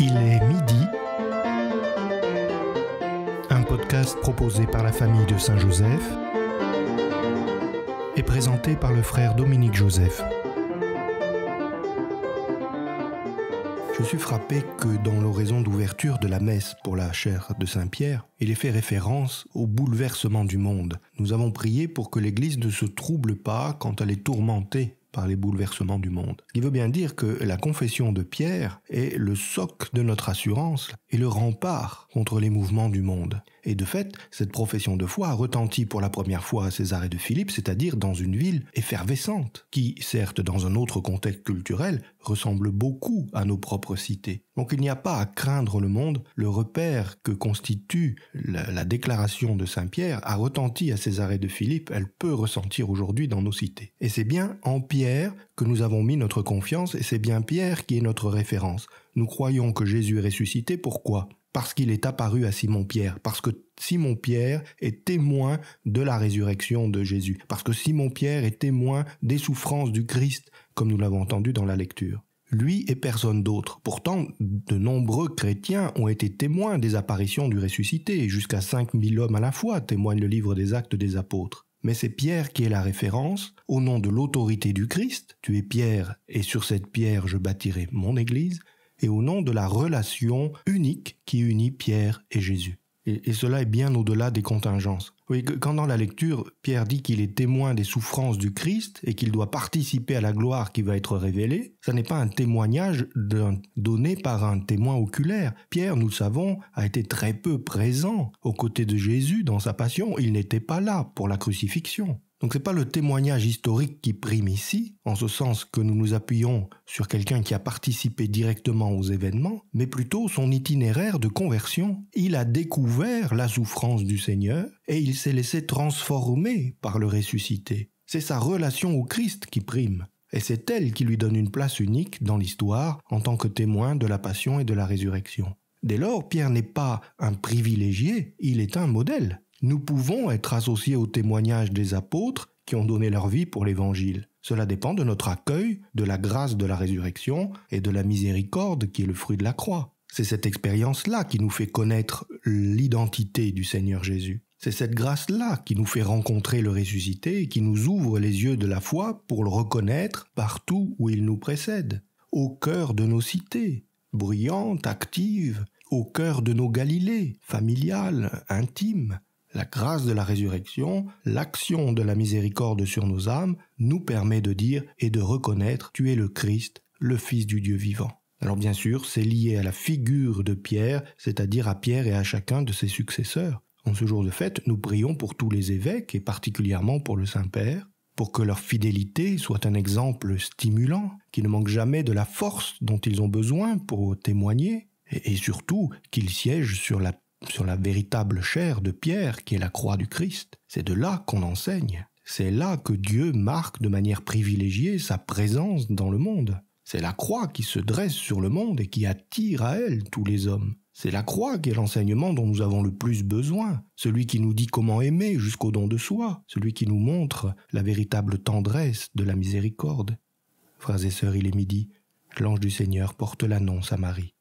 Il est midi. Un podcast proposé par la famille de Saint-Joseph et présenté par le frère Dominique Joseph. Je suis frappé que dans l'oraison d'ouverture de la messe pour la chaire de Saint-Pierre, il est fait référence au bouleversement du monde. Nous avons prié pour que l'Église ne se trouble pas quand elle est tourmentée les bouleversements du monde. Il veut bien dire que la confession de Pierre est le socle de notre assurance et le rempart contre les mouvements du monde. Et de fait, cette profession de foi retentit pour la première fois à César et de Philippe, c'est-à-dire dans une ville effervescente, qui, certes dans un autre contexte culturel, ressemble beaucoup à nos propres cités. Donc il n'y a pas à craindre le monde, le repère que constitue la, déclaration de Saint-Pierre a retenti à arrêts de Philippe, elle peut ressentir aujourd'hui dans nos cités. Et c'est bien en Pierre que nous avons mis notre confiance et c'est bien Pierre qui est notre référence. Nous croyons que Jésus est ressuscité, pourquoi parce qu'il est apparu à Simon-Pierre, parce que Simon-Pierre est témoin de la résurrection de Jésus, parce que Simon-Pierre est témoin des souffrances du Christ, comme nous l'avons entendu dans la lecture lui et personne d'autre. Pourtant, de nombreux chrétiens ont été témoins des apparitions du ressuscité, jusqu'à 5000 hommes à la fois, témoigne le livre des actes des apôtres. Mais c'est Pierre qui est la référence, au nom de l'autorité du Christ, tu es Pierre, et sur cette pierre je bâtirai mon Église, et au nom de la relation unique qui unit Pierre et Jésus. Et, cela est bien au-delà des contingences. Oui, quand dans la lecture, Pierre dit qu'il est témoin des souffrances du Christ et qu'il doit participer à la gloire qui va être révélée, ça n'est pas un témoignage donné par un témoin oculaire. Pierre, nous le savons, a été très peu présent aux côtés de Jésus dans sa passion. Il n'était pas là pour la crucifixion. Donc ce n'est pas le témoignage historique qui prime ici, en ce sens que nous nous appuyons sur quelqu'un qui a participé directement aux événements, mais plutôt son itinéraire de conversion. Il a découvert la souffrance du Seigneur et il s'est laissé transformer par le ressuscité. C'est sa relation au Christ qui prime, et c'est elle qui lui donne une place unique dans l'histoire en tant que témoin de la passion et de la résurrection. Dès lors, Pierre n'est pas un privilégié, il est un modèle. Nous pouvons être associés au témoignage des apôtres qui ont donné leur vie pour l'Évangile. Cela dépend de notre accueil, de la grâce de la résurrection et de la miséricorde qui est le fruit de la croix. C'est cette expérience-là qui nous fait connaître l'identité du Seigneur Jésus. C'est cette grâce-là qui nous fait rencontrer le ressuscité et qui nous ouvre les yeux de la foi pour le reconnaître partout où il nous précède, au cœur de nos cités, brillantes, actives, au cœur de nos Galilées, familiales, intimes, la grâce de la résurrection, l'action de la miséricorde sur nos âmes, nous permet de dire et de reconnaître Tu es le Christ, le Fils du Dieu vivant. Alors bien sûr, c'est lié à la figure de Pierre, c'est-à-dire à Pierre et à chacun de ses successeurs. En ce jour de fête, nous prions pour tous les évêques et particulièrement pour le Saint-Père, pour que leur fidélité soit un exemple stimulant, qui ne manque jamais de la force dont ils ont besoin pour témoigner, et, surtout qu'ils siègent sur la sur la véritable chair de Pierre qui est la croix du Christ. C'est de là qu'on enseigne. C'est là que Dieu marque de manière privilégiée sa présence dans le monde. C'est la croix qui se dresse sur le monde et qui attire à elle tous les hommes. C'est la croix qui est l'enseignement dont nous avons le plus besoin, celui qui nous dit comment aimer jusqu'au don de soi, celui qui nous montre la véritable tendresse de la miséricorde. Frères et sœurs, il est midi, l'ange du Seigneur porte l'annonce à Marie.